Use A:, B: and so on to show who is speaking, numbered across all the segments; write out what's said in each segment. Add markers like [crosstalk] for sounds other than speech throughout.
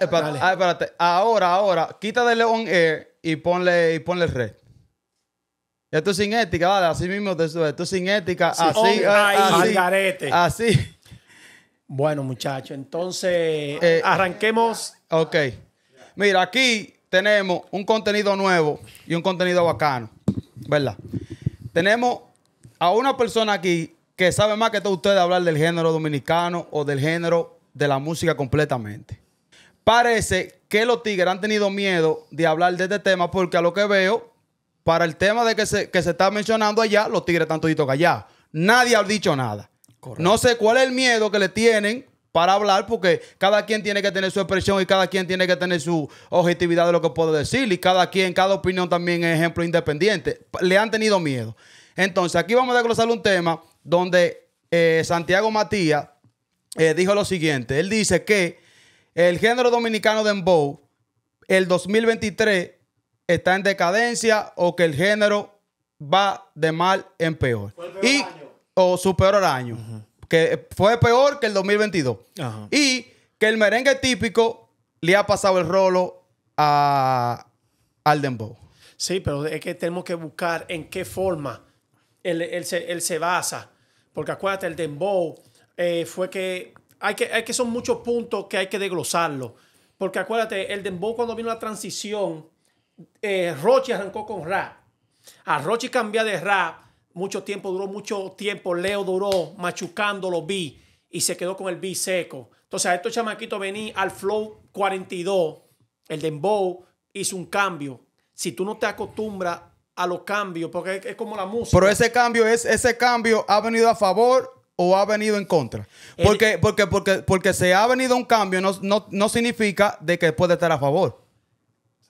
A: Eh, ah, ahora, ahora, quita de on air y ponle, y red. Esto es sin ética, vale, así mismo te sube. sin ética, así, así, Bueno, muchachos, entonces eh,
B: arranquemos.
A: Ok. Mira, aquí tenemos un contenido nuevo y un contenido bacano, ¿verdad? Tenemos a una persona aquí que sabe más que todos ustedes hablar del género dominicano o del género de la música completamente. Parece que los Tigres han tenido miedo de hablar de este tema porque a lo que veo, para el tema de que se, está mencionando allá, los Tigres están toditos callados. Nadie ha dicho nada. No sé cuál es el miedo que le tienen para hablar porque cada quien tiene que tener su expresión y cada quien tiene que tener su objetividad de lo que puede decir y cada quien, cada opinión también es ejemplo independiente. Le han tenido miedo. Entonces, aquí vamos a desglosar un tema donde eh, Santiago Matías eh, dijo lo siguiente. Él dice que el género dominicano dembow, el 2023 está en decadencia o que el género va de mal en peor. y, O su peor año. Que fue peor que el 2022. Y que el merengue típico
B: le ha pasado el rolo a, al dembow. Sí, pero es que tenemos que buscar en qué forma él, se, basa. Porque acuérdate, el dembow eh, fue que hay que, hay que son muchos puntos que hay que desglosarlo. Porque acuérdate, el Dembow cuando vino la transición, eh, Rochi arrancó con rap. A Rochi cambia de rap. Mucho tiempo, duró mucho tiempo. Leo duró machucando los B y se quedó con el B seco. Entonces, a estos chamaquitos vení al flow 42. El Dembow hizo un cambio. Si tú no te acostumbras a los cambios, porque es, es como la música. Pero ese
A: cambio, es, ese cambio ha venido a favor o ha venido en contra.
B: Porque, porque, porque,
A: porque se ha venido un cambio no, no, significa de que puede estar a favor.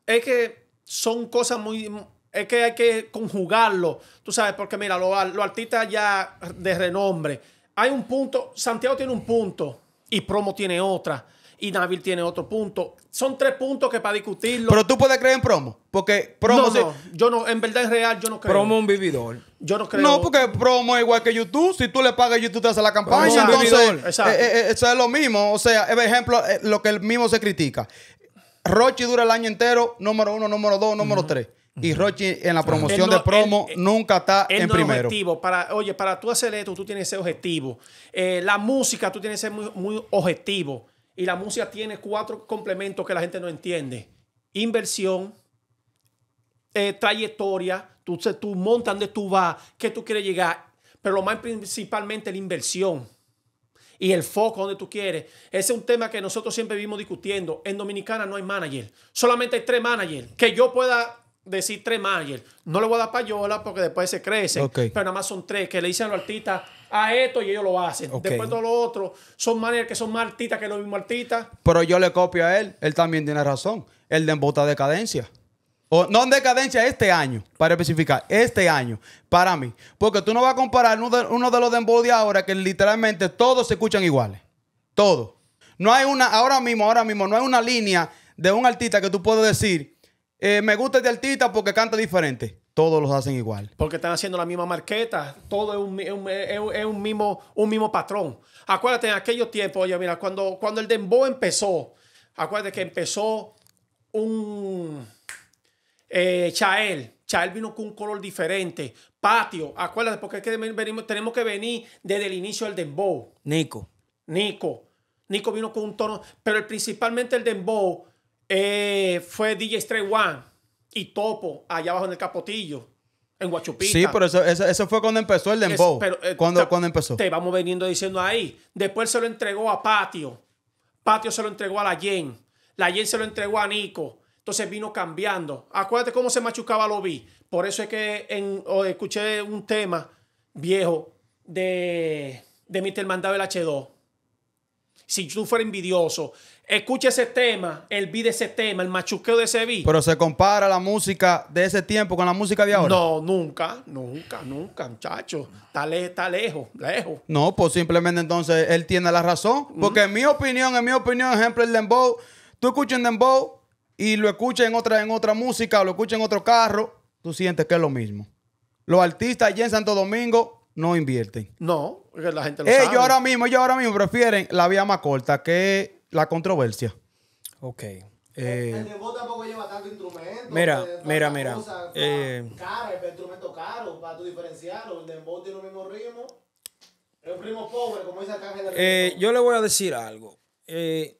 B: Es que son cosas muy... Es que hay que conjugarlo, tú sabes, porque mira, los lo artistas ya de renombre, hay un punto, Santiago tiene un punto y Promo tiene otra y Nabil tiene otro punto. Son tres puntos que para discutirlo. Pero tú puedes creer en promo. Porque promo. yo no,
A: en verdad es real, yo no creo. Promo un vividor. Yo no creo. No, porque promo es igual que YouTube. Si tú le pagas YouTube, te hace la campaña. entonces, eh, eh, eh, eso es lo mismo. O sea, por ejemplo, lo que el mismo se critica. Rochi dura el año entero, número uno, número dos, número tres. Y Rochi en la promoción de promo
B: nunca está en no Objetivo. Para, oye, para tú hacer tú tienes que ser objetivo. la música, tú tienes que ser muy, muy objetivo. Y la música tiene cuatro complementos que la gente no entiende. Inversión, eh, trayectoria, tú, tú montas dónde tú vas, qué tú quieres llegar, pero lo más principalmente la inversión y el foco donde tú quieres. Ese es un tema que nosotros siempre vivimos discutiendo. En Dominicana no hay manager, solamente hay tres managers. Que yo pueda decir tres managers. No le voy a dar payola porque después se crece. Pero nada más son tres que le dicen a los artistas, a esto y ellos lo hacen. Después todo lo otro, son maneras que son más artistas que los mismos artistas.
A: Pero yo le copio a él, él también tiene razón. El dembow está decadencia. O, no en decadencia este año, para especificar, este año, para mí. Porque tú no vas a comparar uno de, de los dembow de ahora que literalmente todos se escuchan iguales. Todos. No hay una, ahora mismo, ahora mismo, no hay una línea de un artista que tú puedas decir, eh, me gusta este artista porque canta diferente todos los hacen igual.
B: Porque están haciendo la misma marqueta, todo es un, mismo, un mismo patrón. Acuérdate, en aquellos tiempos, oye, mira, cuando, cuando el dembow empezó, acuérdate que empezó un eh, Chael. Chael vino con un color diferente. Patio, acuérdate, porque que tenemos que venir desde el inicio del dembow. Nico. Nico. Nico vino con un tono, pero principalmente el dembow eh, fue DJ Stray One y Topo allá abajo en el capotillo. En Guachupita. Sí, pero
A: eso, eso, fue cuando empezó el Dembow. pero, eh, cuando, cuando empezó? Te vamos
B: veniendo diciendo ahí. Después se lo entregó a Patio. Patio se lo entregó a la Jen. La Jen se lo entregó a Nico. Entonces vino cambiando. Acuérdate cómo se machucaba lo vi. Por eso es que en, escuché un tema viejo de, de Mr. Mandado el H2. Si tú fueras envidioso, Escucha ese tema, el beat de ese tema, el machuqueo de ese beat. Pero
A: se compara la música de ese tiempo con la música de ahora. No,
B: nunca, nunca, nunca, muchacho. Está, está lejos, lejos.
A: No, pues simplemente entonces él tiene la razón. Porque en mi opinión, en mi opinión, ejemplo, el dembow, tú escuchas un dembow y lo escuchas en otra, en otra música, o lo escuchas en otro carro, tú sientes que es lo mismo. Los artistas allí en Santo Domingo no invierten.
B: No, la gente lo ellos ahora mismo,
A: ellos ahora mismo prefieren la vía más corta, que la controversia. Ok. el,
B: dembow eh, tampoco lleva tanto instrumento. Mira, pues, mira, mira. Cosa, eh, el instrumento caro, para tu diferenciarlo. El dembow tiene el mismo ritmo. El primo pobre, como dice acá.
C: Eh, yo le voy a decir algo. Eh,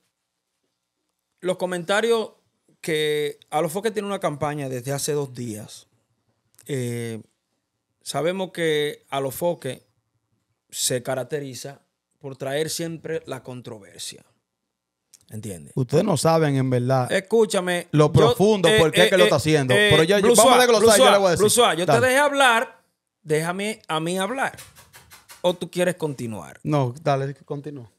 C: los comentarios que a los foques tiene una campaña desde hace dos días. sabemos que a los se caracteriza por traer siempre la controversia. ¿Entiendes?
A: Ustedes no saben, en verdad.
C: Escúchame. Lo profundo, eh, por qué es que lo eh, está haciendo. Eh, Pero ya, vamos a desglosar, yo le voy a decir. yo te dejé hablar, déjame a mí hablar. ¿O tú quieres continuar?
A: No, dale, continúa.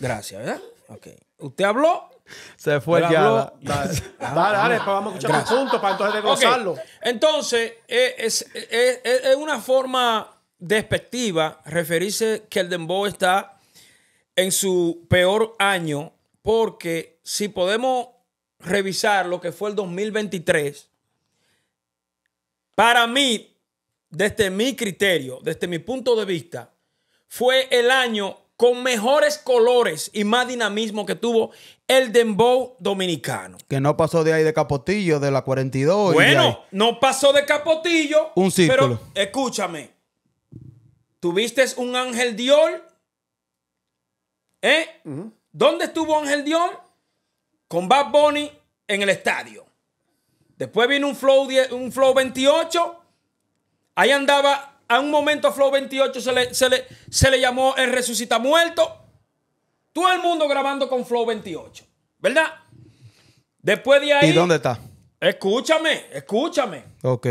C: Gracias, ¿verdad? Ok. Usted habló. Se fue ya. Habló. Dale, dale, ah, dale pues vamos a escuchar Gracias. para entonces desglosarlo. Entonces, es, es, es, es, una forma despectiva referirse que el dembow está en su peor año, porque si podemos revisar lo que fue el 2023, para mí, desde mi criterio, desde mi punto de vista, fue el año con mejores colores y más dinamismo que tuvo el dembow dominicano.
A: Que no pasó de ahí de Capotillo, de la 42. Bueno,
C: no pasó de Capotillo. Un sí Pero escúchame, tuviste un Ángel Dior ¿Eh? ¿Dónde estuvo Ángel Dion? Con Bad Bunny en el estadio. Después vino un flow, un flow 28. Ahí andaba, a un momento flow 28 se le, se le, llamó el resucita muerto. Todo el mundo grabando con flow 28, ¿verdad? Después de ahí... ¿Y dónde está? Escúchame, escúchame. Ok.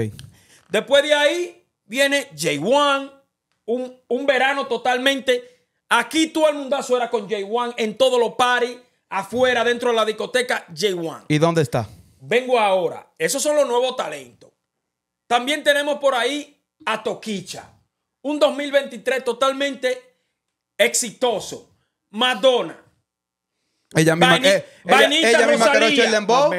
C: Después de ahí viene J1, un, un verano totalmente Aquí todo el mundazo era con J1 en todos los paris, afuera, dentro de la discoteca, J1.
A: ¿Y dónde está?
C: Vengo ahora. Esos son los nuevos talentos. También tenemos por ahí a Toquicha. Un 2023 totalmente exitoso. Madonna. Ella misma, que Vainita ella, el dembow.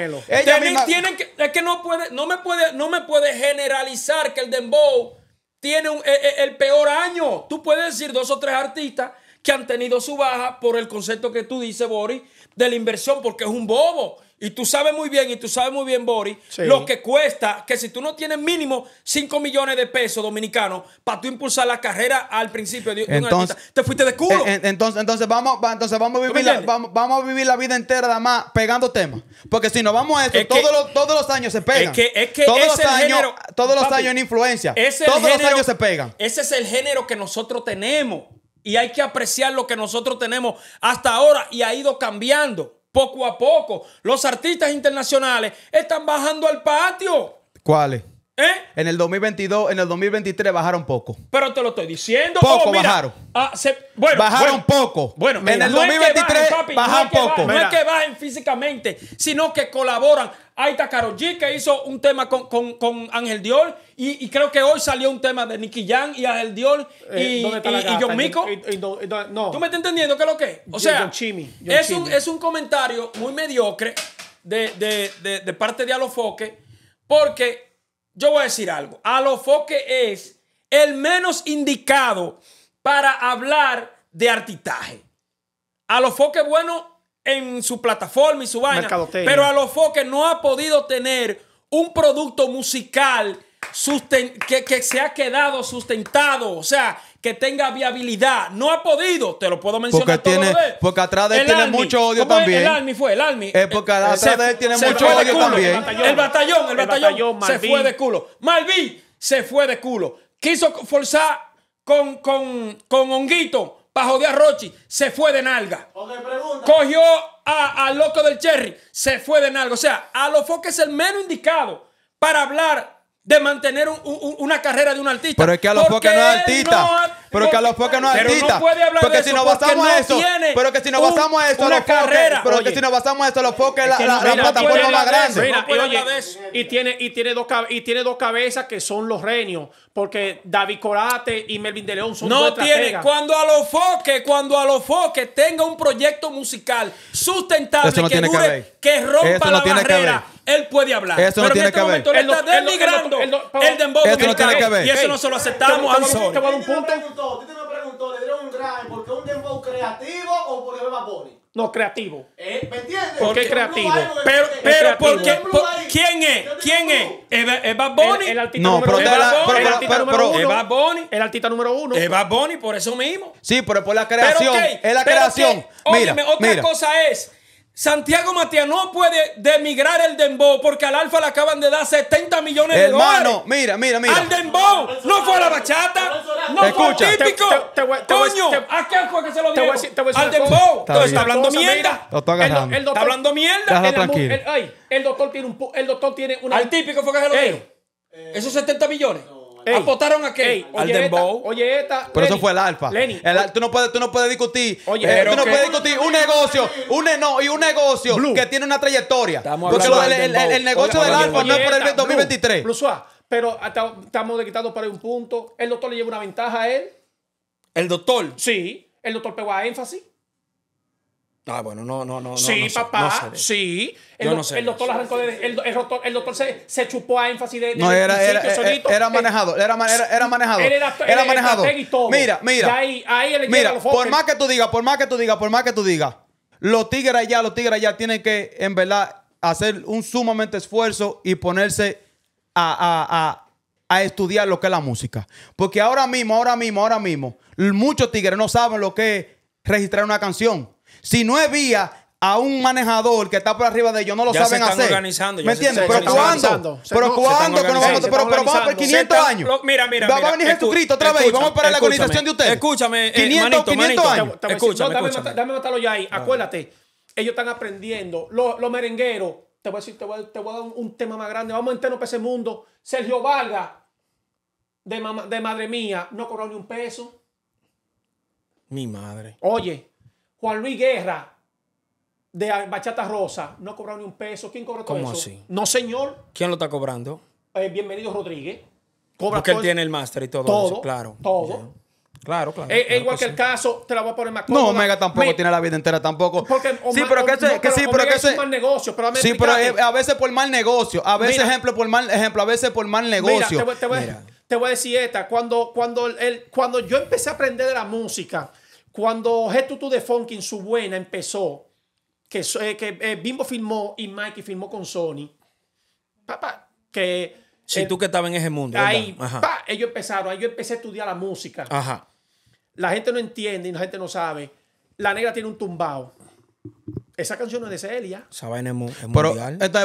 C: tienen que, es que no puede, no me puede, no me puede generalizar que el dembow tiene el, eh, eh, el peor año. Tú puedes decir dos o tres artistas que han tenido su baja por el concepto que tú dices, Boris, de la inversión, porque es un bobo. Y tú sabes muy bien, y tú sabes muy bien, Boris, lo que cuesta que si tú no tienes mínimo 5 millones de pesos dominicanos para tú impulsar la carrera al principio de, entonces, un artista, te fuiste de culo.
A: entonces, entonces, vamos, entonces vamos, a vivir la, vamos, a vivir la vida entera nada más pegando temas. Porque si no vamos a esto, todos, los, todos los años se pegan. Es que, todos, los años, en influencia. Todos los años se pegan.
C: Ese es el género que nosotros tenemos. Y hay que apreciar lo que nosotros tenemos hasta ahora y ha ido cambiando poco a poco. Los artistas internacionales están bajando al patio.
A: ¿Cuáles? ¿Eh? En el 2022, en el 2023 bajaron poco.
C: Pero te lo estoy diciendo. Poco oh, bajaron. Ah, bajaron poco. Bueno, en el 2023 bajaron poco. no es que bajen físicamente, sino que colaboran Ahí está que hizo un tema con, Ángel Dior. Y, creo que hoy salió un tema de Nicky Jam y Ángel Dior eh, y, John Mico.
B: ¿Tú me
C: estás entendiendo qué es lo que es? O sea, es, un, comentario muy mediocre de, de, de, de parte de Alofoque. Porque yo voy a decir algo. Alofoque es el menos indicado para hablar de artitaje. Alofoque bueno en su plataforma y su vaina. Pero a los foques no ha podido tener un producto musical que, que se ha quedado sustentado. O sea, que tenga viabilidad. No ha podido, te lo puedo mencionar. Porque, tiene, porque atrás de él tiene mucho odio también. El Army fue, el Army. Eh, porque eh, atrás de él tiene mucho odio también. El batallón, el batallón, se fue de culo. Malví se fue de culo. Quiso forzar con, con, con Honguito para joder a Rochi, se fue de nalga. Cogió al loco del Cherry, se fue de nalga. O sea, a lo que es el menos indicado para hablar de mantener una carrera de un artista. Pero es que a los foques no es artista. pero es que a los foques no es artista. No porque si nos basamos no eso, pero que si nos basamos eso, una los carrera.
A: pero que si nos basamos eso, los foques es la, la, la plataforma más grande. y, oye,
B: y, tiene, y, tiene dos, y tiene dos cabezas que son los reños. Porque David Corate y Melvin de León son no dos tiene, estrategas. Cuando a los foques, cuando a los foques tenga un proyecto musical
C: sustentable que dure, que rompa la barrera él puede hablar. Eso pero tiene este que momento ver. Él está denigrando el dembow Eso no tiene que ver. Y eso no se lo aceptamos al sol. Te a un punto.
B: me preguntó, ¿le dieron un gran porque un dembow creativo o porque beba Bunny? No, creativo. ¿Eh? ¿Me entiendes? ¿Por qué creativo? Pero, pero ¿por qué? ¿Quién es? ¿Quién es?
C: ¿Eva Bunny? El, artista no, número pero, uno. Pero, el artista pero, número uno. Eva
B: Bunny. El artista número uno. Eva
C: Bunny, por eso mismo. Sí, pero por la creación. es la creación. mira, otra cosa es Santiago Matías no puede demigrar el Dembow porque al Alfa le acaban de dar 70 millones de Hermano, dólares. mira, mira, mira. Al Dembow no fue a la bachata, no fue típico.
B: Coño, ¿a qué fue que se lo dio? Al Dembow. Está, está hablando mierda. Está hablando mierda. El doctor tiene un el doctor tiene una Al típico fue que se lo Esos 70 millones. Eh, Apostaron a que al oye, oye, Pero eso
A: fue el alfa. Lenny, tú, no puedes, tú no puedes discutir. Oye, eh, tú no puedes discutir un negocio. Un,
B: y un negocio
A: que tiene una trayectoria. porque el, negocio del alfa no es por el 2023.
B: pero estamos estamos quitando para un punto. El doctor le lleva una ventaja a él. ¿El doctor? Sí. El doctor pegó a énfasis.
C: Ah, bueno, no, no, no. Sí, papá,
B: sí. El, doctor se, se, chupó a énfasis de. de no, era, eh, era, era,
A: manejado. Era, manejado. era, manejado. Mira, mira. ahí,
B: ahí mira, los por más
A: que tú digas, por más que tú digas, por más que tú digas, los tigres allá, los tigres allá tienen que, en verdad, hacer un sumamente esfuerzo y ponerse a, a estudiar lo que es la música. Porque ahora mismo, ahora mismo, ahora mismo, muchos tigres no saben lo que es registrar una canción. Si no es vía a un manejador que está por arriba de ellos, no lo ya saben se están hacer. Organizando, ya ¿Me entiendes? Pero ¿cuándo? Pero ¿cuándo que vamos pero, pero vamos por 500 años. mira, mira, Va, a venir Jesucristo otra vez, vamos para la organización de
B: ustedes. Escúchame, 500, eh, años. escúchame, Dame, matarlo ya ahí, acuérdate. Ellos están aprendiendo, los, los merengueros, te voy a decir, te voy, te voy a dar un, tema más grande, vamos a enterarnos para ese mundo. Sergio Vargas de, de madre mía no cobró ni un peso. Mi madre. Oye, Juan Luis Guerra de Bachata Rosa no ha ni un peso. ¿Quién cobra todo ¿Cómo Así? No, señor.
C: ¿Quién lo está cobrando?
B: Eh, bienvenido Rodríguez. Cobra Porque él tiene
C: el máster y todo, eso. Claro. Todo.
A: Claro, eh, eh,
B: claro. igual que, el caso, te la voy a poner más cómoda. No, Omega tampoco
A: tiene la vida entera tampoco. sí, pero que, ese, sí, pero es mal
B: negocio, Sí, pero
A: a veces por mal negocio, a veces ejemplo por mal ejemplo,
B: a veces por mal negocio. Mira, te voy, a decir esta, cuando cuando cuando yo empecé a aprender de la música, cuando Head to de Funkin, su buena, empezó, que, eh, que eh, Bimbo filmó y Mikey filmó con Sony, papá, que... Sí, eh, tú que estabas
C: en ese mundo. Ahí,
B: ellos empezaron, ahí yo empecé a estudiar la música. Ajá. La gente no entiende y la gente no sabe. La negra tiene un tumbao. Esa canción no es de Celia.
A: es, Entonces,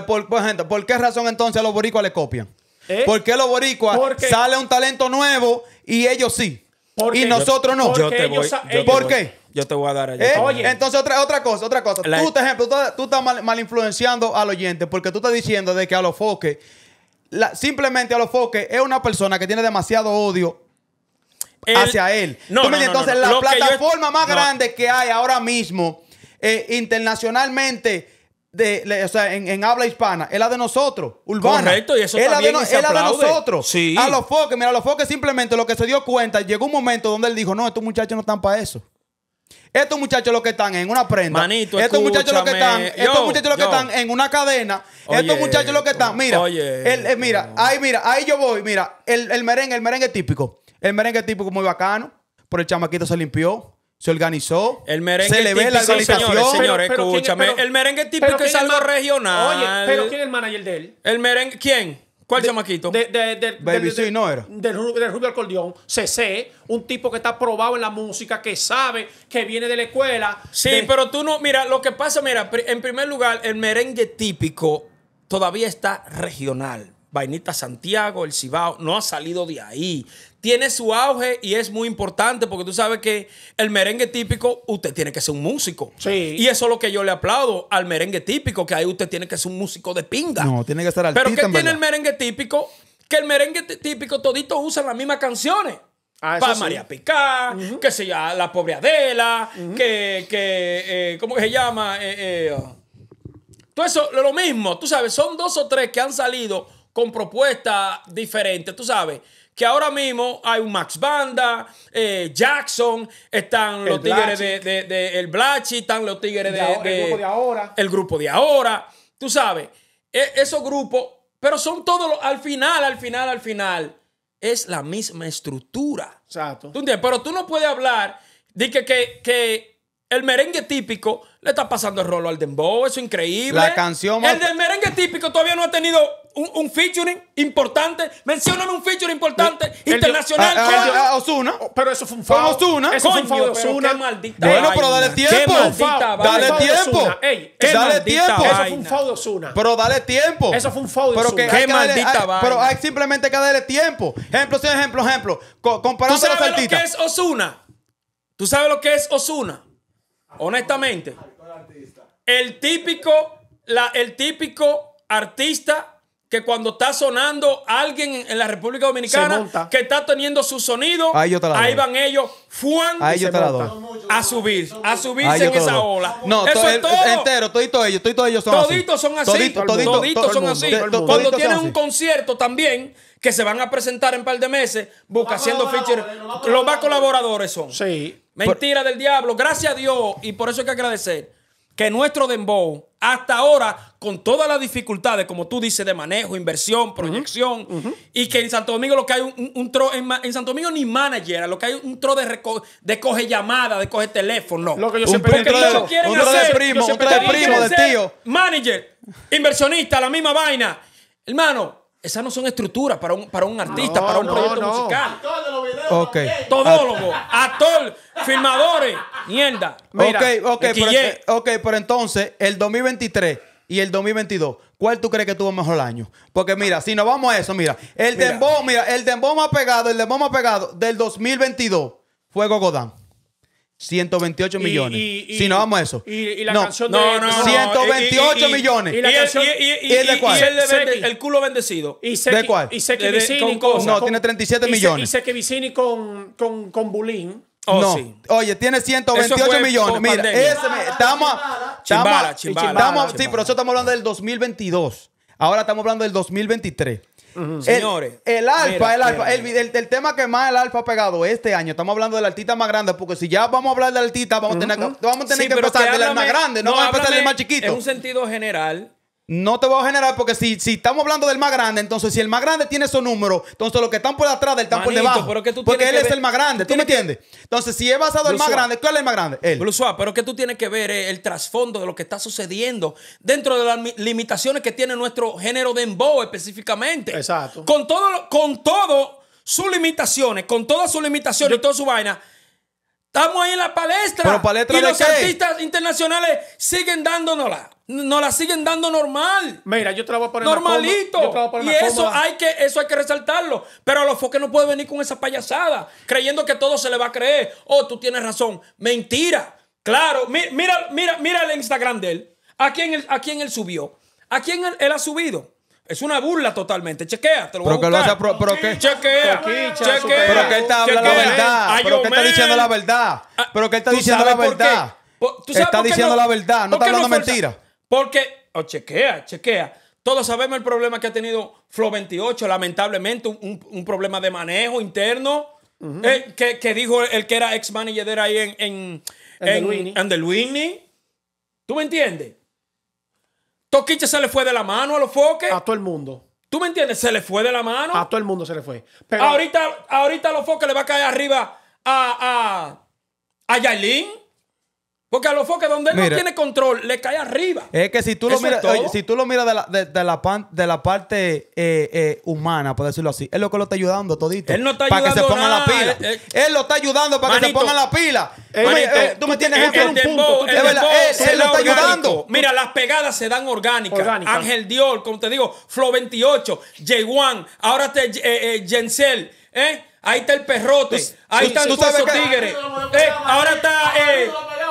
A: por, gente, ¿por qué razón entonces los boricuas le copian?
B: ¿Por qué los boricuas sale
A: un talento nuevo y ellos sí? y nosotros no. yo te voy, ¿Por qué?
C: Yo te voy a dar eh,
A: Entonces, otra, otra cosa, otra cosa. Tú, ejemplo, tú, estás mal, influenciando al oyente porque tú estás diciendo de que a los foques, simplemente a los foques es una persona que tiene demasiado odio hacia él. entonces, la plataforma más grande que hay ahora mismo eh, internacionalmente o sea, en, habla hispana, es la de nosotros, urbana. Correcto, y eso es también la de, de nosotros. A los foques, mira, a los foques simplemente lo que se dio cuenta, llegó un momento donde él dijo, no, estos muchachos no están para eso. Estos muchachos los que están en una prenda. estos muchachos los que están, estos muchachos los que están en una cadena. estos muchachos los que están, mira, oye, eh, mira, ahí mira, ahí yo voy, mira, el, el merengue, el merengue típico, el merengue típico muy bacano, pero el chamaquito se limpió se organizó, el
C: merengue se Señores, el merengue típico es algo regional. Oye, pero ¿quién
B: es el manager de él? El merengue, ¿quién? ¿Cuál chamaquito? De, Del, Rubio Alcordión. CC, un tipo que está probado en la música, que sabe, que viene de la escuela. Sí, pero tú no. Mira, lo que pasa, mira,
C: en primer lugar, el merengue típico todavía está regional. Vainita Santiago, el Cibao, no ha salido de ahí tiene su auge y es muy importante porque tú sabes que el merengue típico, usted tiene que ser un músico. Sí. Y eso es lo que yo le aplaudo al merengue típico, que ahí usted tiene que ser un músico de pinga. No, tiene que
A: estar al Pero ¿qué tiene el
C: merengue típico? Que el merengue típico todito usan las mismas canciones. Ah, para María Picard que se llama La Pobre Adela, que, que eh, ¿cómo que se llama? Eh, eh oh. todo eso, lo mismo, tú sabes, son dos o tres que han salido con propuestas diferentes, tú sabes que ahora mismo hay un Max Banda, eh, Jackson, están los tigres de, de, El están los tigres de, grupo de ahora. El grupo de ahora. Tú sabes, e, esos grupos, pero son todos los, al final, al final, al final, es la misma estructura. Exacto. ¿Tú entiendes? Pero tú no puedes hablar de que, que el merengue típico le está pasando el rolo al dembow, eso es increíble. La
A: canción El
C: del merengue típico todavía no ha tenido un, featuring importante. Mencionan un featuring importante internacional. El, ah, ah,
B: ah, Osuna. Pero eso fue un fao. Osuna. Eso fue un fao Osuna. Qué maldita Bueno, pero dale tiempo. Dale tiempo. tiempo. Vaina. Eso fue un fao de Osuna. Pero dale tiempo. Eso fue un fao de Osuna. Qué maldita Pero hay
C: simplemente que darle tiempo. Ejemplo, sí, ejemplo, ejemplo. Co comparando ¿Tú sabes lo que es
B: Osuna?
C: ¿Tú sabes lo que es Osuna? Honestamente. El típico, la, el típico artista que cuando está sonando alguien en la República Dominicana que está teniendo su sonido, ahí, van ellos, fuan, a subir, a subirse en esa ola. No, eso es todo.
A: Entero, son así. Son son así. Cuando tienen un
C: concierto también que se van a presentar en un par de meses, busca haciendo feature, eh, los más colaboradores son. Sí. Mentira del diablo, gracias a Dios y por eso hay que agradecer que nuestro dembow, hasta ahora, con todas las dificultades, como tú dices, de manejo, inversión, proyección, y que en Santo Domingo lo que hay un, un, tro, en, Santo Domingo ni manager, lo que hay un tro de, coge llamada, de coge teléfono. Lo que yo un siempre tro de, tro de primo, un tro de primo, de tío. Manager, inversionista, la misma vaina. Hermano, esas no son estructuras para un, para un artista, para un no, proyecto no. musical. Ok. Todólogo, actor, filmadores. Mierda. ok,
A: ok, pero, entonces, el 2023 y el 2022, ¿cuál tú crees que tuvo mejor año? Porque mira, si nos vamos a eso, mira, el Mira. dembow, mira, el dembow más pegado, el dembow más pegado del 2022 fue Gogodán. 128 millones. si no, vamos a eso. Y, la no, canción de... 128 millones. Y, el de cuál? El,
B: culo bendecido. Y Y con, No, tiene 37 millones. Y que Vicini con, con, con Bulín. Oh, no. Oye, tiene 128 millones. Mira, ese estamos, chimbala, chimbala, Sí, pero
A: eso estamos hablando del 2022. Ahora estamos hablando del 2023.
C: Señores. El, alfa, el alfa. El,
A: eh, tema que más el alfa ha pegado este año. Estamos hablando de la artista más grande. Porque si ya vamos a hablar del artista, vamos a tener, vamos a tener que empezar del más grande. No, vamos a empezar del más chiquito. En un
C: sentido general,
A: no te voy a generar porque si, si estamos hablando del más grande, entonces si el más grande tiene su número, entonces los que están por atrás del están por debajo. porque él es el más grande, ¿tú, me entiendes?
C: Entonces, si es basado en el más grande, ¿cuál es el más grande? Él. Blusua, pero que tú tienes que ver eh, el trasfondo de lo que está sucediendo dentro de las limitaciones que tiene nuestro género de embo específicamente. Exacto. Con todo, con todo sus limitaciones, con todas sus limitaciones y toda su vaina Estamos ahí en la palestra. ¿Pero y los artistas internacionales siguen dándonosla. Nos la siguen dando normal. Mira, yo trabajo la voy a Normalito. y eso hay, que, eso hay que resaltarlo. Pero a los foques no puede venir con esa payasada, creyendo que todo se le va a creer. Oh, tú tienes razón. Mentira. Claro. Mira, mira, mira el Instagram de él. ¿A quién él, él subió? ¿A quién él ha subido? Es una burla totalmente. Chequea, te lo voy a buscar. Que lo pero, que, chequea, chequea, chequea. Pero que él está hablando la verdad. pero que está diciendo la verdad. Ah, pero que él está diciendo la verdad. está diciendo la verdad, no está hablando mentira. Porque, oh, chequea, chequea. Todos sabemos el problema que ha tenido Flo 28, lamentablemente, un, un, problema de manejo interno. Eh, que, que, dijo el que era ex manager ahí en, en, en en ¿Tú me entiendes? Toquiche se le fue de la mano a los foques. A todo el mundo. ¿Tú me entiendes? Se le fue de la mano. A todo
B: el mundo se le fue.
C: Ahorita, ahorita a los foques le va a caer arriba a, a, a Yailin. Porque a los foques donde él no tiene control, le cae arriba.
A: Es que si tú lo miras, eh, si tú lo miras de la, parte eh, eh, humana, por decirlo así, es lo que lo está ayudando todito. Él no está Para que se ponga pongan la pila. Él lo está ayudando para que se ponga pongan la pila. Tú me- tienes que hacer un punto. él- lo está ayudando. Mira, las
C: pegadas se dan orgánicas. Ángel Dior, como te digo, Flo 28, J1, ahora te, eh, Jensel, Ahí está el perrote, ahí están el todos tigres.
B: ahora está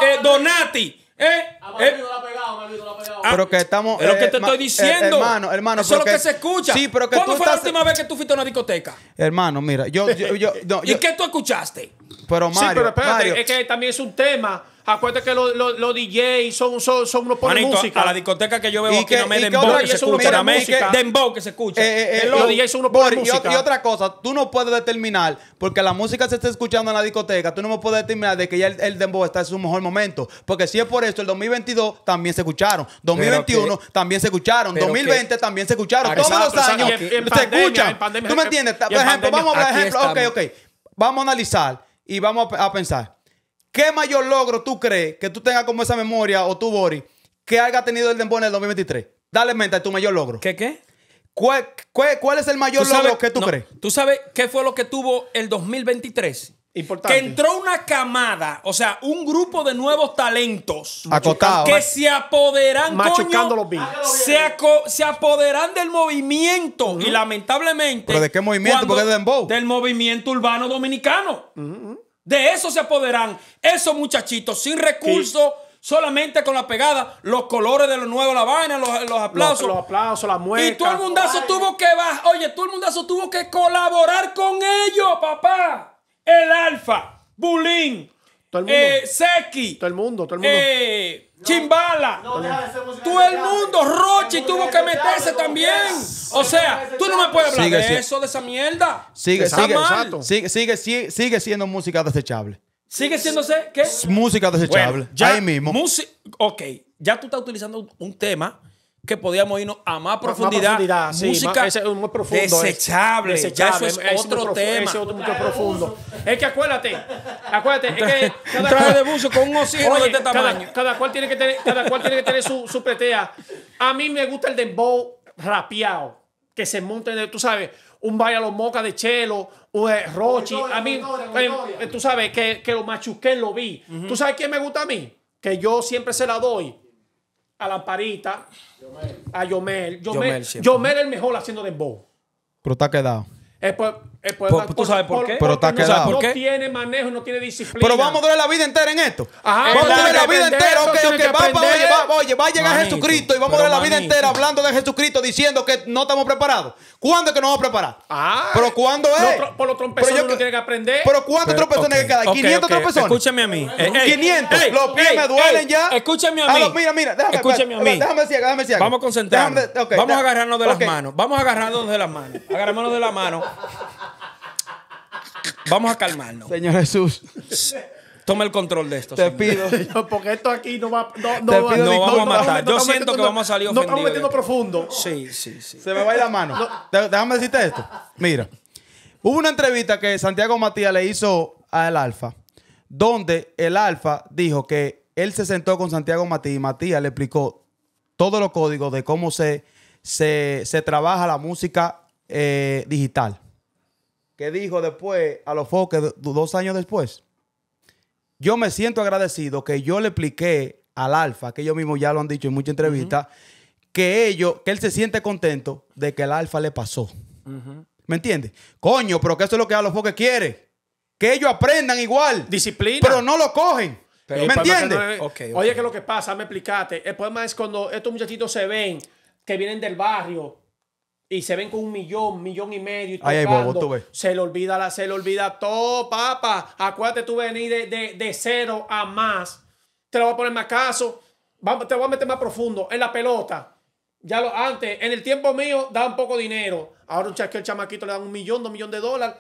B: eh,
C: Donati. ¿Eh? Ah, eh
B: ha
A: ah, pero que estamos. Es lo que te eh, estoy diciendo. hermano, hermano. Eso es lo que, se escucha. Sí, pero que ¿Cuándo fue la última
B: vez que tú fuiste a una discoteca?
A: Hermano, mira, yo. yo, yo,
B: ¿Y
C: qué tú escuchaste?
A: Pero Mario.
B: Mario. es que también es un tema Acuérdate que los DJs son, son, unos ponen música. A la discoteca que yo veo aquí que, no me dembow que, se escucha. Que, dembow
C: que se escucha. Eh, eh, eh, los DJs son unos pocos. música. Y,
A: otra cosa, tú no puedes determinar, porque la música se está escuchando en la discoteca, tú no me puedes determinar de que ya el, el dembow está en su mejor momento. Porque si es por eso el 2022 también se escucharon. 2021 también se escucharon. 2020 también se escucharon. Todos los años se escuchan. ¿Tú me entiendes? Por ejemplo, vamos a ejemplo. Ok, ok. Vamos a analizar y vamos a pensar. ¿Qué mayor logro tú crees que tú tengas como esa memoria o tú, Bori, que haya tenido el Dembow en el 2023? Dale mente a tu mayor logro. ¿Qué qué? ¿Cuál, es el mayor logro que tú crees?
C: ¿Tú sabes qué fue lo que tuvo el 2023? Importante. Que entró una camada, o sea, un grupo de nuevos talentos Acotado. que se apoderan Machucando los se, se, apoderan del movimiento y lamentablemente. ¿Pero de qué movimiento? Porque Dembow. Del movimiento urbano dominicano. De eso se apoderan esos muchachitos sin recursos. Solamente con la pegada, los colores de los nuevos, la vaina, los, aplausos. Los,
B: aplausos, la muerte Y todo el mundazo
C: tuvo que bajar. Oye, todo el mundazo tuvo que colaborar con ellos, papá. El Alfa, Bulín,
B: todo el mundo. Eh, Seki. Todo el mundo, todo el mundo. Eh, Chimbala. No, todo el mundo, Rochi tuvo que meterse también. O sea, tú no me puedes hablar
C: de eso, de esa mierda. Sigue, sigue,
A: sigue, sigue, sigue siendo música desechable.
C: ¿Sigue siendo qué? Música desechable. ya, Ahí mismo. Ok, ya tú estás utilizando un tema que podíamos irnos a más profundidad. música ese es muy profundo, desechable. eso es, otro tema. es otro mucho profundo.
B: Es que acuérdate, acuérdate, es que cada de
C: buzo con un oxígeno de este tamaño.
B: Cada, cual tiene que tener, cada cual tiene que tener su, su pretea. A mí me gusta el dembow rapeado, que se monte, en tú sabes, un baile los moca de chelo, o de eh, Rochi. a mí, eh, eh, tú sabes, que, que lo machuqué, lo vi. ¿Tú sabes quién me gusta a mí? Que yo siempre se la doy a la parita, a Yomel. Yomel, Yomel, Yomel el mejor haciendo de voz, Pero está quedado. Después, eh, pues, ¿Tú sabes por qué? Pero está no- tiene manejo, no tiene disciplina. Pero vamos a durar
A: la vida entera en esto.
B: vamos a durar la vida entera. va, oye, va, a llegar Jesucristo y vamos a durar la vida entera
A: hablando de Jesucristo diciendo que no estamos preparados. ¿Cuándo es que nos vamos a
B: preparar? Ah. pero ¿cuándo es? por los trompezones Pero yo uno que- tiene que aprender. Pero ¿cuántos hay que quedar? 500 tropezones. Escúchame a mí. 500. Los pies me duelen ya. Escúchame a mí. mira, mira, déjame. Escúchame
A: a mí. Déjame
C: decir, Vamos a concentrarnos. Vamos a agarrarnos de las manos. Vamos a agarrarnos de las manos. Agarrémonos de la mano. Vamos a calmarnos. Señor Jesús. Toma el control de esto. Te pido.
B: porque esto aquí no va, no, no, vamos a matar. Yo siento que vamos a salir ofendidos. No estamos metiendo profundo.
A: Sí, sí, sí. Se me va a ir la mano. Déjame decirte esto. Mira. Hubo una entrevista que Santiago Matías le hizo al Alfa, donde el Alfa dijo que él se sentó con Santiago Matías y Matías le explicó todos los códigos de cómo se, se, se trabaja la música eh, digital que dijo después a los foques dos años después. Yo me siento agradecido que yo le expliqué al Alfa, que ellos mismos ya lo han dicho en muchas entrevistas, que ellos, que él se siente contento de que el Alfa le pasó. ¿Me entiendes? Coño, pero que eso es lo que a los foques quiere. Que ellos aprendan igual. Disciplina. Pero no lo cogen. ¿Me entiendes? Oye, ¿qué es Oye, que
B: lo que pasa, me explicate. El problema es cuando estos muchachitos se ven que vienen del barrio, y se ven con un millón, millón y medio. Se le olvida, la, se le olvida todo, papá. Acuérdate tú venís de, cero a más. Te lo voy a poner más caso. Va, te voy a meter más profundo en la pelota. Ya lo, antes, en el tiempo mío, daban poco dinero. Ahora un que el chamaquito le dan un millón, dos millones de dólares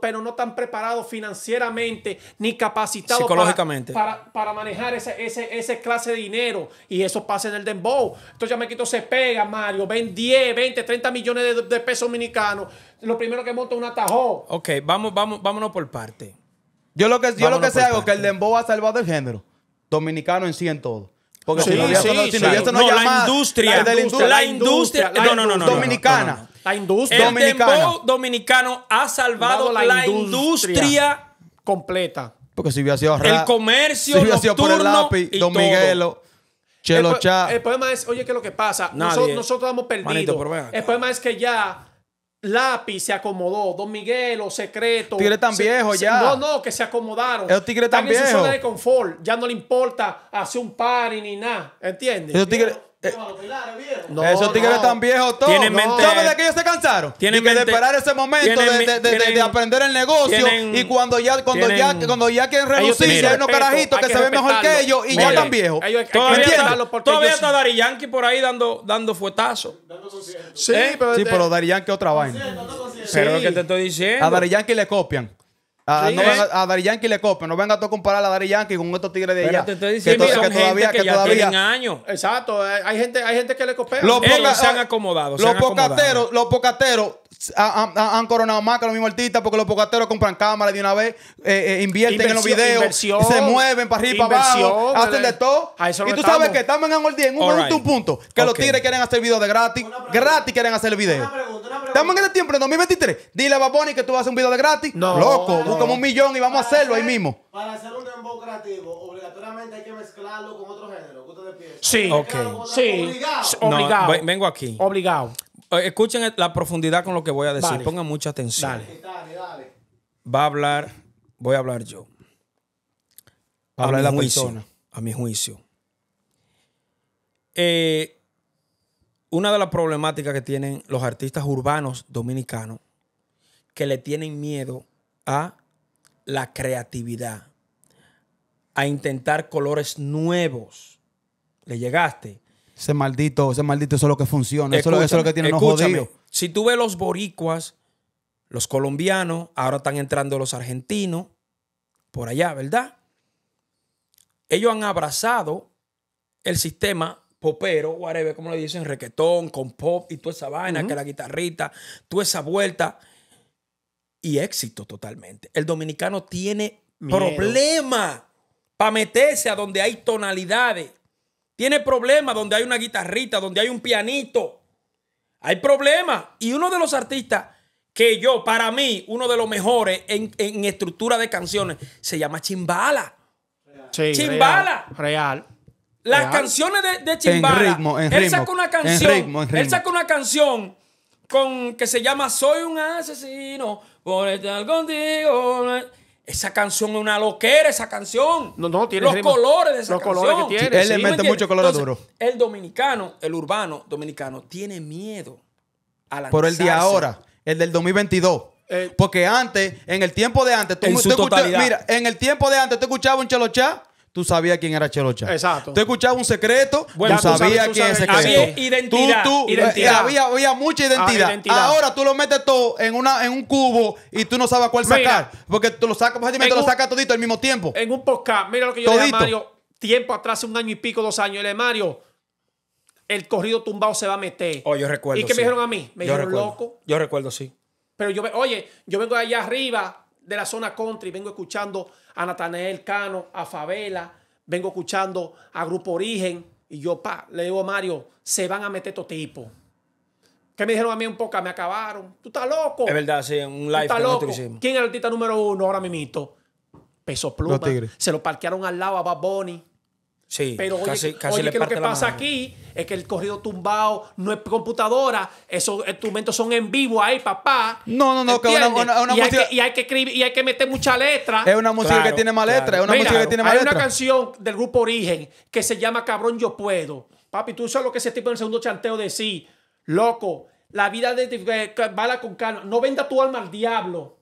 B: pero no tan preparados financieramente ni capacitados psicológicamente para, manejar ese, clase de dinero y pasa en el dembow. Entonces ya me quito, se pega, Mario, ven 10, 20, 30 millones de, pesos dominicanos. Lo primero que monta un atajo.
C: Ok, vamos, vamos, vámonos por parte. Yo lo que, yo lo que
A: sé hago es que el dembow ha salvado el género dominicano en sí en todo. Porque si no, la
B: industria, la, industria, dominicana. La industria. El dominicana.
C: dominicano ha salvado la, industria,
B: completa. Porque
A: si hubiera sido El
B: comercio si hubiera sido por lápiz, Don Miguelo. Chelo el, el problema es, oye, ¿qué es lo que pasa? Nosotros, nosotros hemos perdido el problema es que ya Lápiz se acomodó, Don Miguelo, Secreto. Tigre tan viejos viejo ya. No, no, que se acomodaron. Esos tigres tan viejos. Están en su Ya no le importa hacer un party ni nada. ¿Entiendes? Esos tigres... Eh, esos tigres están viejos todos. ¿Sabes de que
A: ellos se cansaron? Tienen que esperar ese momento de, aprender el negocio. y cuando ya, cuando ya, cuando ya quieren reducirse, hay unos carajitos que, se ven mejor que ellos y ya están viejos. todavía
B: está, todavía está Dari
C: Yankee por ahí dando, dando fuetazos. Sí, ¿Eh? pero, sí, pero
A: Dari Yankee otra vaina. Pero lo que te estoy diciendo. A Dari Yankee le copian a, Dari Yankee le copen, No venga tú eh. a comparar a Dari Yankee con estos tigres de allá. Te estoy diciendo que, que todavía, que, todavía...
B: años. Exacto. Eh, hay gente, hay gente que le copia. Los se han acomodado. los pocateros,
A: los pocateros han, han, coronado más que los mismos artistas porque los pocateros compran cámaras de una vez, eh, invierten en los videos, se mueven para arriba, para abajo, hacen de todo. y tú sabes que estamos en el en un, un punto que los tigres quieren hacer videos de gratis, gratis quieren hacer videos. Estamos en el tiempo, en 2023. Dile a Baboni que tú vas a hacer un video de gratis. No. Loco, tú buscamos un millón y vamos a hacerlo ahí mismo. Para hacer un dembow creativo, obligatoriamente
B: hay que mezclarlo con otro género. Sí. Ok.
C: Sí. Obligado. vengo aquí. Obligado. Eh, escuchen la profundidad con lo que voy a decir. Pongan mucha atención. Dale. Va a hablar, voy a hablar yo. Va a, la persona. A mi juicio. Eh, una de las problemáticas que tienen los artistas urbanos dominicanos, que le tienen miedo a la creatividad, a intentar colores nuevos. ¿Le llegaste?
A: Ese maldito, ese maldito, es lo que funciona. Eso, es lo que tiene los jodidos.
C: Si tú ves los boricuas, los colombianos, ahora están entrando los argentinos, por allá, ¿verdad? Ellos han abrazado el sistema popero, whatever, como le dicen, requetón, con pop y toda esa vaina, que la guitarrita, toda esa vuelta. Y éxito totalmente. El dominicano tiene problemas problema para meterse a donde hay tonalidades. Tiene problemas donde hay una guitarrita, donde hay un pianito. Hay problemas. Y uno de los artistas que yo, para mí, uno de los mejores en, estructura de canciones, se llama Chimbala.
B: Sí, Chimbala. real. real.
C: Las canciones de, de ritmo, en él sacó una canción. Él sacó una canción con, que se llama Soy un asesino por estar contigo. Esa canción es una loquera, esa canción. No, no, tiene Los colores de esa canción. que tiene. Él le mete mucho color duro. El dominicano, el urbano dominicano, tiene miedo a la Por el de ahora, el
A: del 2022. Eh. Porque antes, en el tiempo de antes, tú, en mira,
C: en el tiempo de
A: antes, tú escuchabas un chalochá tú sabías quién era Chelocha. Exacto. Tú escuchabas un secreto, bueno, tú, sabías quién es secreto. Había ah, identidad. Tú, eh, Había, mucha ah, identidad. Ahora tú lo metes todo
B: en, una, en un cubo y tú no sabes cuál sacar. porque tú lo sacas, pues, fácilmente lo sacas todito al mismo tiempo. En un podcast, mira lo que yo le dije a Mario tiempo atrás, un año y pico, dos años, le Mario el corrido tumbado se va a meter. Oh, yo recuerdo. ¿Y qué me dijeron a mí? Me dijeron loco. Yo recuerdo, sí. Pero yo, oye, yo vengo de allá arriba de la zona country, vengo escuchando a Natanael Cano, a Favela, vengo escuchando a Grupo Origen. Y yo, pa, le digo a Mario, se van a meter estos tipos. Que me dijeron a mí un poco, me acabaron. Tú estás loco. Es verdad, sí, un live loco? ¿Quién es el artista número uno ahora mito Peso Pluma. Se lo parquearon al lado a Bad Bunny. Sí, pero oye, que lo que pasa aquí es que el corrido tumbado no es computadora, esos instrumentos son en vivo ahí, papá. No, no, no, y, hay que, escribir, y hay que meter mucha letra. Es una música que tiene más letra, una música que tiene hay Hay una canción del grupo Origen que se llama Cabrón Yo Puedo. Papi, tú sabes lo que ese tipo en el segundo chanteo decía, sí? loco, la vida de, bala con calma, no venda tu alma al diablo.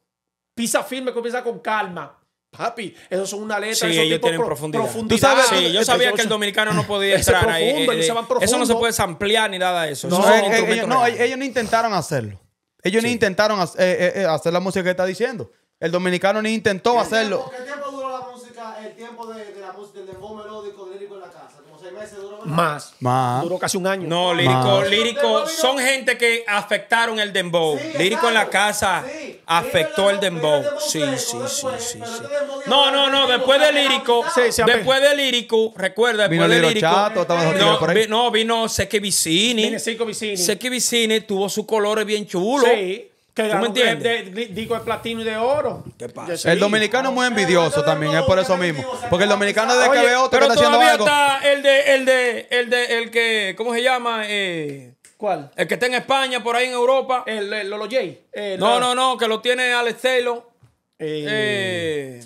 B: Pisa firme, comienza con calma. Papi, eso es una letra. Sí, ellos tienen profundidad. yo sabía que el
C: dominicano no podía entrar ahí. Eh, eh, eso no se puede ampliar ni nada de eso. No,
A: eh, ellos, no intentaron hacerlo. Ellos no ni intentaron hacer, la música que está diciendo. El dominicano ni intentó hacerlo. ¿Qué tiempo la música? El tiempo de, la música más. Más.
B: Duró casi un año. No, lírico, lírico. Son
C: gente que afectaron el dembow. lírico en la casa afectó el dembow. Sí, sí, sí, sí, No, no, no. Después del lírico, después de lírico, recuerda, después del lírico. Chato, eh, no, por ahí. no, vino Seque Vicini. Vicini. Seque Vicini tuvo sus colores bien chulos. Sí. Que ¿Tú me entiendes?
B: digo, platino y de oro. ¿Qué pasa? El dominicano es muy
A: envidioso también, es por eso mismo. Porque el dominicano de que ve está haciendo algo.
B: el de, el de, el de, el que,
C: ¿cómo se llama? Eh, ¿Cuál? El que está en España, por ahí en Europa. El, Lolo J. Eh, no, no, no, que lo tiene Alex Taylor. Eh... eh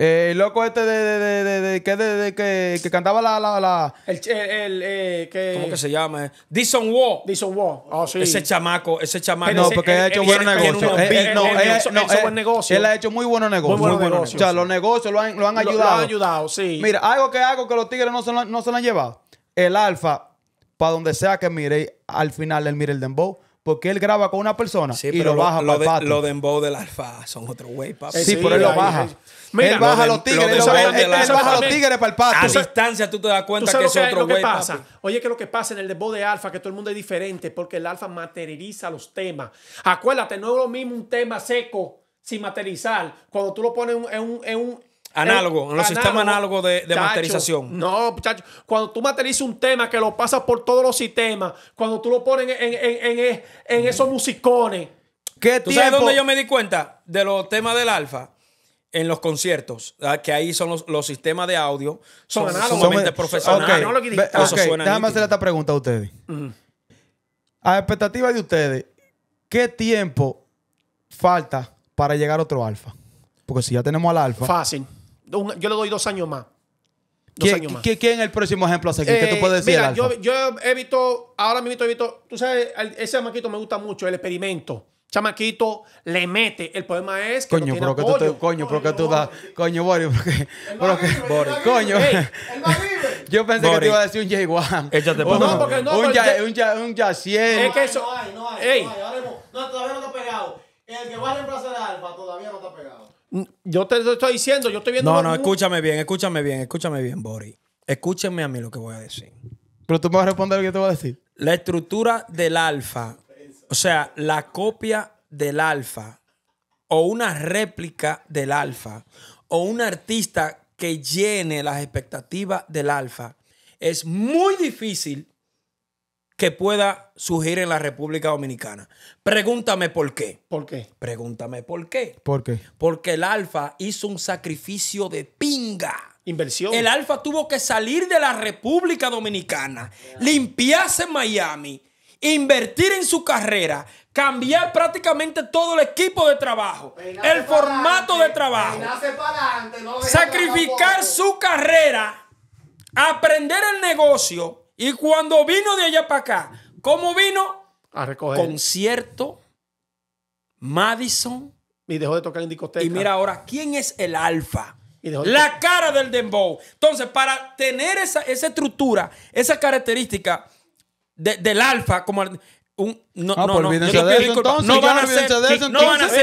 A: el loco este de, de, de, que, que, que, cantaba la... la, la...
C: El, eh, que... ¿Cómo que se llama? Dison Wall. Dison Wall. Ah, ese chamaco, ese chamaco. No, porque él, ha hecho buenos
A: negocios. No, él ha hecho muy buenos negocios. Muy buenos negocios. O sea, los negocios lo han, lo han ayudado. Lo, han ayudado, sí. Mira, algo que algo que los tigres no se lo, no se lo han llevado. El alfa, para donde sea que mire, al final él mire el dembow porque él graba con una persona sí, y lo baja lo, para el de
C: del Alfa son otro güey, papá. Sí, pero él lo baja.
B: Mira, él baja los tigres,
C: él, baja los tigres para el patio. A distancia tú te das cuenta que es otro güey, pasa? Papi.
B: Oye, que lo que pasa en el debo de Alfa, que todo el mundo es diferente, porque el Alfa materializa los temas. Acuérdate, no es lo mismo un tema seco sin materializar. Cuando tú lo pones en un, en un
C: Análogo, eh, en los sistemas
B: análogos de, de masterización. No, muchachos. Cuando tú masterizas un tema que lo pasas por todos los sistemas, cuando tú lo pones en, en, esos musicones. ¿Qué ¿Tú tiempo? sabes dónde yo
C: me di cuenta? De los temas del alfa en los conciertos, que ahí son los, sistemas de audio, son, son profesionales. Déjame hacer
A: esta pregunta a ustedes. A expectativa de ustedes, ¿qué tiempo falta para llegar a otro alfa? Porque si ya tenemos al alfa. Fácil
B: yo le doy dos años más. ¿Quién años más. ¿qué, es el próximo ejemplo a seguir? que tú eh, puedes decir? Mira, yo, he visto, ahora mismo he visto, tú sabes, ese chamaquito me gusta mucho, el experimento. Chamaquito le mete. El problema es que. Coño, no pero que tú,
A: coño, que tú das. Coño, Boris, porque. Coño.
B: [laughs]
A: Yo pensé que te iba a decir un J1. Échate No, porque
B: no. Un ya, un un Es que eso. No hay, no hay. No, no, no, todavía no está pegado.
A: El que va a reemplazar de Alfa todavía no está pegado.
B: Yo te estoy diciendo, yo estoy viendo. No, no, escúchame
C: bien, escúchame bien, escúchame bien, Bori. Escúchame a mí lo que voy a decir. Pero tú me vas a responder lo que te voy a decir. La estructura del alfa, o sea, la copia del alfa, o una réplica del alfa, o un artista que llene las expectativas del alfa, es muy difícil que pueda surgir en la República Dominicana. Pregúntame por qué. ¿Por qué? Pregúntame por qué. ¿Por qué? Porque el Alfa hizo un sacrificio de pinga. Inversión. El Alfa tuvo que salir de la República Dominicana, limpiarse en Miami, invertir en su carrera, cambiar prácticamente todo el equipo de trabajo, el formato de trabajo,
B: sacrificar su
C: carrera, aprender el negocio y cuando vino de allá para acá, ¿cómo vino? A recoger. Concierto, Madison. Y dejó de tocar en discoteca. Y mira ahora, ¿quién es el alfa? la cara del dembow. Entonces, para tener esa, estructura, esa característica del alfa, como un, no, ah, no, pues no, No van a ser,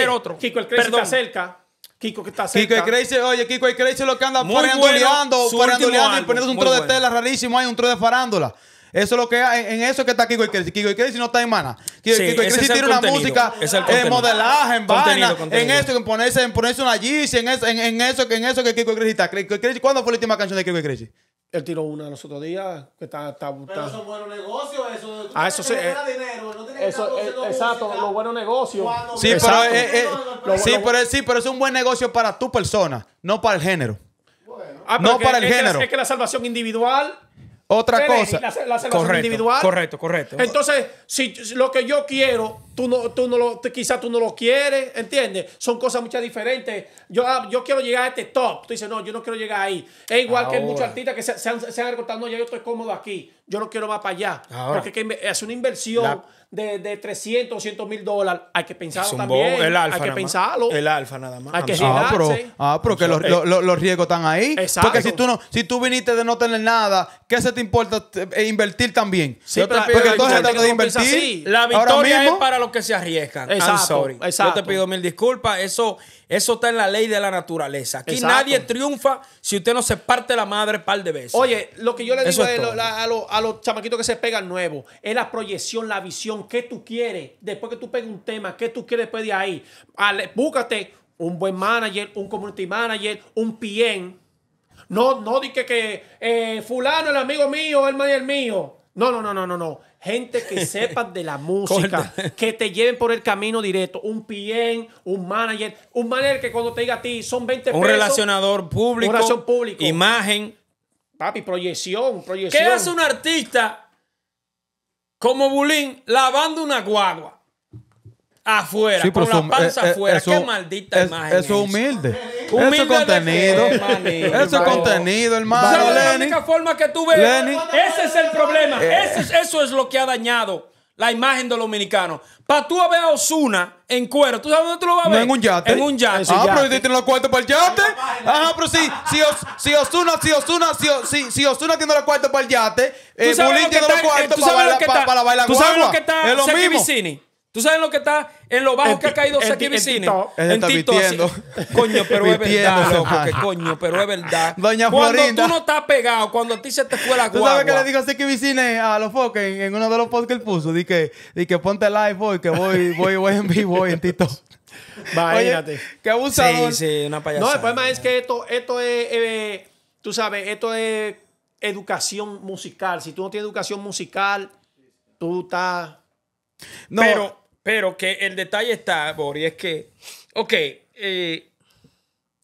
C: no otro. el está
B: cerca. Kiko que está cerca. Kiko Crazy, oye,
C: Kiko y Crazy lo que anda
A: faranduleando, bueno, faranduleando y poniendo un tro de tela rarísimo, hay un tro de farándula. Eso es lo que en, eso que está Kiko y Crazy. Kiko y Crazy no está en mana. Kiko, y Crazy tiene una música eh, en modelaje, en vaina, en eso, en ponerse, ponerse una GC, en eso, en, eso, en eso que Kiko y Crazy está. Kiko
B: y ¿cuándo fue la última canción de Kiko y Crazy? Él tiró una los otros días que está, está, está. Pero un buen negocio eso. Ah, eso se eso, eh, exacto, los buenos negocios. Sí, pero,
A: es, un buen negocio para tu persona, no para el género.
C: Ah, no para el género. es que
B: la salvación individual otra cosa. La, correcto, individual. Correcto, correcto. Entonces, si lo que yo quiero tú no, tú no lo, quizás tú no lo quieres, ¿entiendes? Son cosas muchas diferentes. Yo, ah, yo quiero llegar a este top. Tú dices, no, yo no quiero llegar ahí. Es igual que muchos artistas que se, se han, se recortado, no, ya yo estoy cómodo aquí. Yo no quiero más para allá. Porque es una inversión de, de 300, 100 mil dólares. Hay que pensarlo también. el alfa hay que pensarlo. El alfa nada más. Hay que ah,
A: ah, pero que los, riesgos están ahí. Exacto. Porque si tú, no, si tú viniste de no tener nada, ¿qué se te importa eh, invertir también? Sí, pero, porque entonces invertir. La victoria es
C: para los que se arriesgan. Exacto, ah, Yo te pido mil disculpas. Eso, eso está en la ley de la naturaleza. Aquí nadie triunfa si usted no se parte la madre par de veces. Oye,
B: lo que yo le digo a, los chamaquitos que se pegan nuevos es la proyección, la visión. que tú quieres después que tú pegues un tema? ¿Qué tú quieres después de ahí? búscate un buen manager, un community manager, un PM. No, no di que, eh, fulano, el amigo mío, el manager mío. No, no, no, no, no, no gente que [laughs] sepa de la música, que te lleven por el camino directo, un PM, un manager, un manager que cuando te diga a ti son 20 un Relacionador público, un relacionador público, imagen, papi, proyección, proyección. ¿Qué hace un artista
C: como Bulín lavando una guagua? afuera, con la eh, panza eh, afuera. Eso, Qué maldita imagen. Eso es
A: humilde. humilde eso contenido. eso es contenido, hermano. ¿Sabes la única
C: forma que tú ves? Ese es el problema. Eh. Eso, es, eso es lo que ha dañado la imagen de los dominicanos. Para tú ver a Osuna en cuero, ¿tú sabes dónde tú lo vas a ver? en un yate. En un yate. Ah, pero usted tiene los cuartos para el yate. Ajá, pero si,
A: si, Osuna, si Osuna, si, si, Osuna tiene los cuartos para el yate, eh, Bulín tiene los cuartos para, la, para, para la baila ¿Tú sabes lo que está es lo Vicini?
C: ¿Tú sabes lo que está en lo bajo que ha caído Saki Vicini? En Tito. [laughs] Coño, pero es verdad, loco. coño, pero es verdad. [laughs] Doña cuando tú no estás pegado, cuando a ti se te fue la guagua. ¿Tú sabes que le
A: digo a Saki Vicini a los foques en, uno de los posts que él puso? Dice, que, di que ponte live, voy, que voy, [laughs] voy, voy en vivo, voy en Tito.
B: Imagínate. qué abusador. Sí, sí, una payasada. No, el problema es que esto, esto es, eh, tú sabes, esto es educación musical. Si tú no tienes educación musical, tú estás... No,
C: pero que el detalle está, Bori, es que, ok, eh,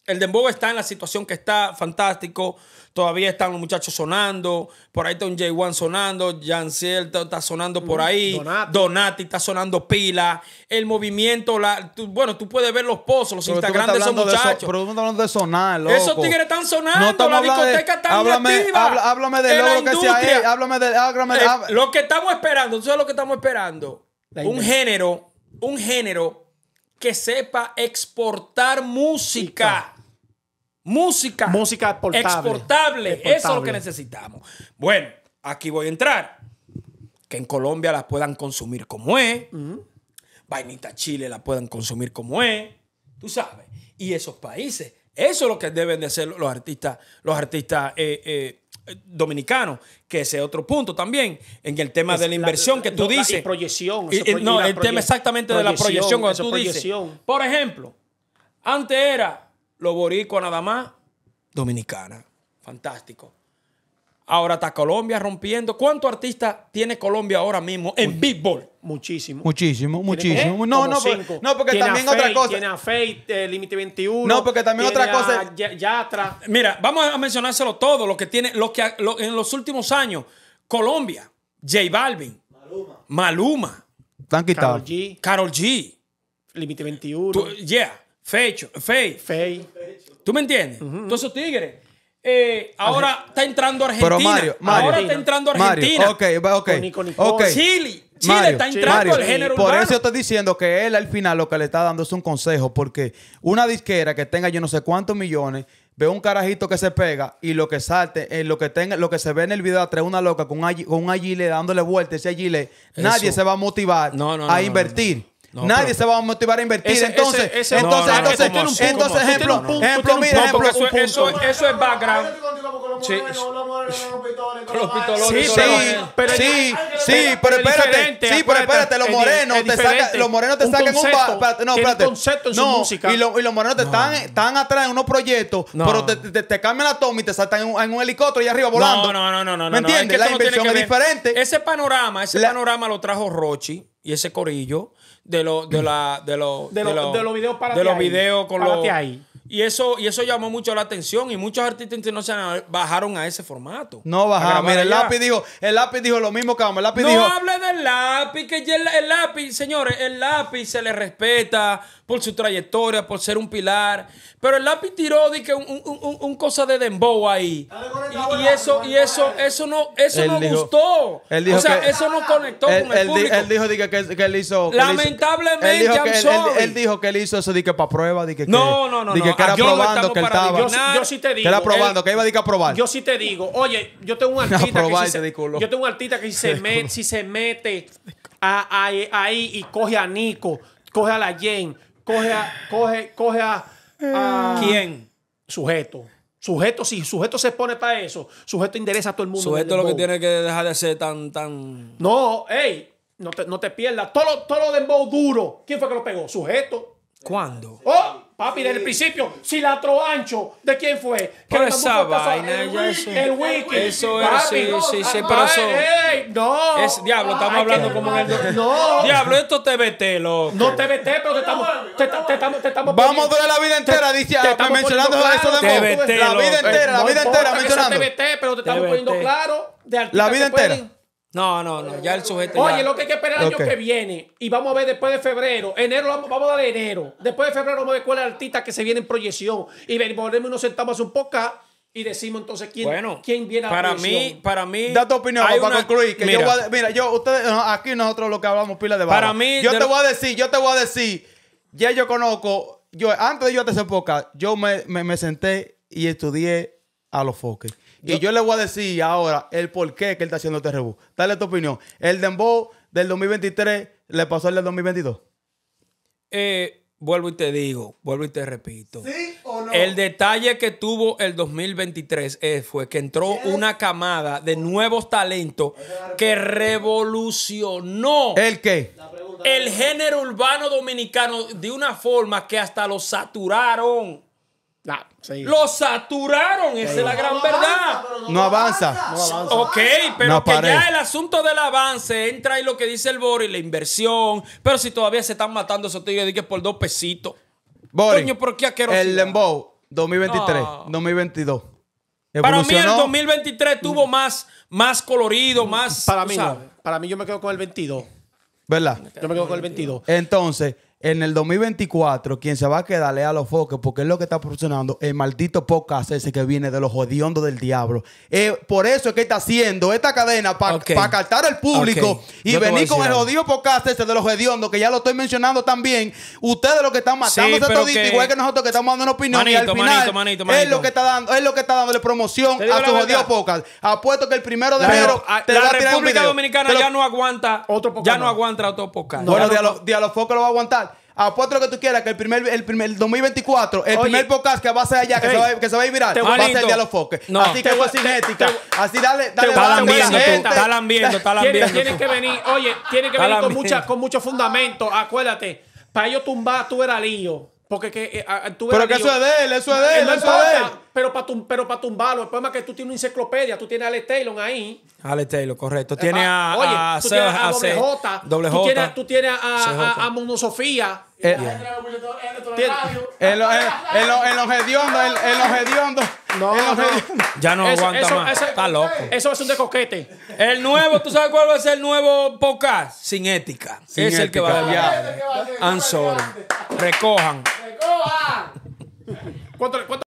C: el Dembow está en la situación que está, fantástico. Todavía están los muchachos sonando. Por ahí está un J1 sonando. Janciel está, está sonando por mm, ahí. Donati. está sonando pila. El movimiento, la, bueno, tú puedes ver los pozos, los Instagram de esos muchachos. pero
A: tú estás hablando de sonar, Esos tigres están sonando. la discoteca está háblame, activa. háblame de lo que sea Háblame de. Eh,
C: lo que estamos esperando. Tú sabes lo que estamos esperando un género, un género que sepa exportar música. Música. Música exportable. exportable. Eso es lo que necesitamos. Bueno, aquí voy a entrar. Que en Colombia la puedan consumir como es. Vainita Chile la puedan consumir como es. Tú sabes. Y esos países. Eso es lo que deben de ser los artistas, los artistas eh, eh, eh, dominicano que ese otro punto también, en el tema de la inversión
B: que tú dices. proyección. no, el tema exactamente de la proyección, que tú dices.
C: Por ejemplo, antes era lo boricua nada más, dominicana. Fantástico. Ahora está Colombia rompiendo. cuánto artista tiene Colombia ahora mismo en Uy. Muchísimo. Muchísimo, muchísimo. No, no, eh, no, porque también otra cosa. Tiene a
B: Fate, Límite 21. No, porque también otra cosa. ya atrás
C: Mira, vamos a mencionárselo todo, lo que tiene, lo que en los últimos años, Colombia, J Balvin, Maluma. Maluma. Están Carol G. Límite 21. yeah. Fecho, Fey. Fey. ¿Tú me entiendes? Todos tigres. Eh, ahora está entrando Argentina. Pero Mario, Mario. Ahora está entrando Argentina. Mario. Ok, ok. Con okay. Chile. Chile está entrando Por eso
A: estoy diciendo que él al final lo que le está dando es un consejo, porque una disquera que tenga yo no sé cuántos millones, ve un carajito que se pega y lo que salte, eh, lo que tenga, lo que se ve en el video trae una loca con un, con agile dándole vueltas, ese agile, nadie se va a motivar a invertir. Nadie se va a motivar a invertir. entonces, entonces, entonces, ejemplo, ejemplo, ejemplo. Eso,
B: eso, es background. Sí, sí, pero, sí, sí, pero espérate, sí, pero espérate, los morenos te sacan, los morenos te sacan un, espérate, no, espérate,
A: concepto en su música. Y, los morenos te están, están atrás en unos proyectos, pero te, cambian la
C: toma y te saltan en un, helicóptero y arriba volando. No, no, no, no, ¿Me entiendes? la inversión es diferente. Ese panorama, ese panorama lo trajo Rochi y ese corillo de, lo, de, la, de, lo, de, lo, de, los videos para De los videos con los. Y eso, y eso llamó mucho la atención y muchos artistas internacionales bajaron a ese formato. No bajaron. Mira, el lápiz dijo, el lápiz dijo lo mismo que El lápiz no hable del lápiz, que el, lápiz, señores, el lápiz se le respeta por su trayectoria, por ser un pilar. Pero el lápiz tiró un, cosa de dembow ahí. Y, eso, y eso, eso no, eso no gustó. o sea, eso no conectó con el público. Él
A: dijo que, él hizo.
C: Lamentablemente, él dijo, que,
A: Él, dijo que él hizo eso dije para prueba, que. No, no, no que Yo, sí te digo. Yo
B: sí te digo, oye, yo tengo un [laughs] artista. que si se, si se, mete ahí y coge a Nico, coge a la Jen, coge a. Coge, coge a, ¿Quién? Sujeto. Sujeto, si sujeto se pone para eso. Sujeto interesa a todo el mundo. Sujeto es lo que tiene
C: que dejar de ser tan, tan.
B: No, ey, no te, no te pierdas. Todo, todo lo dembow duro. ¿Quién fue que lo pegó? Sujeto. ¿Cuándo? ¡Oh! Papi, desde el principio, Cilatro Ancho, ¿de quién fue? Pero esa
C: vaina, el, Eso es, sí, sí, sí, ah, pero ah,
B: eso. no. Es,
C: diablo, estamos hablando como en el. No. Diablo, esto te vete, loco. No te
B: vete, pero te estamos. Te, estamos, te estamos Vamos a durar la vida entera, dice mencionando eso de La vida entera, la vida entera, mencionando. Te vete, pero te estamos poniendo claro. La vida entera.
C: No, no, no, ya el sujeto. Oye, lo
B: que hay que esperar el año que viene. Y vamos a ver después de febrero. Enero, vamos, vamos a darle enero. Después de febrero, vamos a ver artistas que se viene en proyección. Y volvemos y nos sentamos un poco y decimos entonces quién, quién viene a para mí para mí da tu opinión para a concluir que
A: yo ustedes aquí nosotros lo que hablamos pila de barra. para mí yo te voy a decir yo te voy a decir ya yo conozco yo antes de yo hacer poca, yo me, me senté y estudié a los foques y yo, le voy a decir ahora el por qué que él está haciendo este rebú. Dale tu opinión. ¿El Dembow del 2023 le pasó al del 2022?
C: Eh, vuelvo y te digo, vuelvo y te repito.
B: ¿Sí o no? El
C: detalle que tuvo el 2023 eh, fue que entró una camada de nuevos talentos que revolucionó. ¿El qué? El género urbano dominicano de una forma que hasta lo saturaron. Lo saturaron, esa es la gran verdad.
A: no, avanza. Ok,
C: pero que ya el asunto del avance entra ahí lo que dice el Bori, la inversión. Pero si todavía se están matando esos tigres, que por dos pesitos.
A: Bori, El Lembow 2023, 2022. Para mí el
C: 2023 tuvo más, más colorido, más. Para mí, para mí
B: yo me quedo con el 22. ¿Verdad? Yo me quedo con el 22.
A: Entonces, en el 2024, quien se va a quedar, lea los focos, porque es lo que está proporcionando el maldito podcast ese que viene de los jodiondos del diablo. Eh, por eso es que está haciendo esta cadena para okay. captar al público y venir con el jodido podcast ese de los jodiondos que ya lo estoy mencionando también. Ustedes lo que están matando sí, igual que nosotros que estamos dando una opinión. Manito, y al final, manito, manito, es lo que está dando, es lo que está dándole promoción a su jodidos podcast. Apuesto que el primero de enero la, República Dominicana ya
C: no aguanta, otro podcast ya no, aguanta otro podcast. Bueno,
A: los focos lo va a aguantar. Apuesto ah, lo que tú quieras que el primer, 2024, el primer podcast que va a ser allá, que, se, va, a ir viral, va a ser de los foques. Así
C: que
B: fue cinética. Así dale, dale. Está viendo, está viendo, está viendo. Tienen que venir, oye, tienen que venir con, con mucho fundamento. Acuérdate, para ellos tumbar tú eras lío. Porque eh, tú eras Pero que eso es de él, eso es de eh, él, eso es de él pero para tumbarlo, el problema es que tú tienes una enciclopedia, tú tienes a Ale Taylor ahí.
C: Ale Taylor, correcto. Eh, tiene a, Oye, tú tienes a, a doble J, doble J, Tú
B: tienes, a, en los hediondos, en los hediondos.
C: ya no aguanta más. Está loco. Eso es un decoquete. El nuevo, ¿tú sabes cuál va a ser el nuevo podcast? Sin ética. es el que va a ser. I'm Recojan.
A: Recojan.
B: ¿Cuánto, cuánto